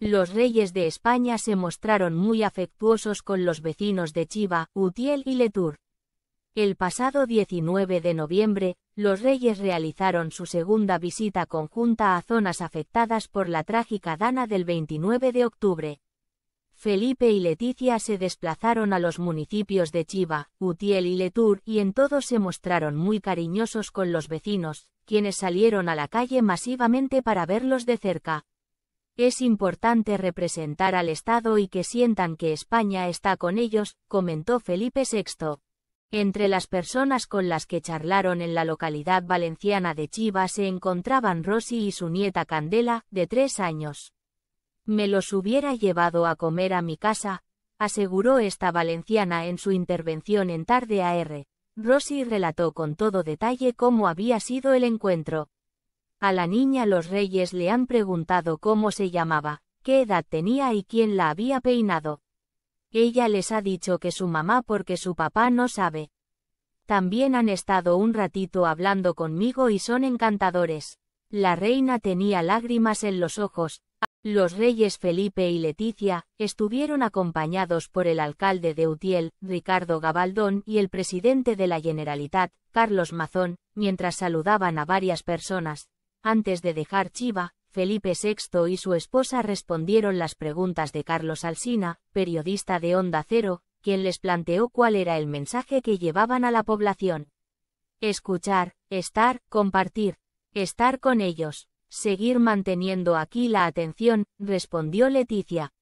Los reyes de España se mostraron muy afectuosos con los vecinos de Chiva, Utiel y Letur. El pasado 19 de noviembre, los reyes realizaron su segunda visita conjunta a zonas afectadas por la trágica dana del 29 de octubre. Felipe y Leticia se desplazaron a los municipios de Chiva, Utiel y Letur y en todos se mostraron muy cariñosos con los vecinos, quienes salieron a la calle masivamente para verlos de cerca. Es importante representar al Estado y que sientan que España está con ellos, comentó Felipe VI. Entre las personas con las que charlaron en la localidad valenciana de Chiva se encontraban Rosy y su nieta Candela, de tres años. Me los hubiera llevado a comer a mi casa, aseguró esta valenciana en su intervención en Tarde AR. Rosy relató con todo detalle cómo había sido el encuentro. A la niña los reyes le han preguntado cómo se llamaba, qué edad tenía y quién la había peinado. Ella les ha dicho que su mamá porque su papá no sabe. También han estado un ratito hablando conmigo y son encantadores. La reina tenía lágrimas en los ojos. Los reyes Felipe y Leticia estuvieron acompañados por el alcalde de Utiel, Ricardo Gabaldón, y el presidente de la Generalitat, Carlos Mazón, mientras saludaban a varias personas, antes de dejar Chiva, Felipe VI y su esposa respondieron las preguntas de Carlos Alsina, periodista de Onda Cero, quien les planteó cuál era el mensaje que llevaban a la población. Escuchar, estar, compartir, estar con ellos, seguir manteniendo aquí la atención, respondió Leticia.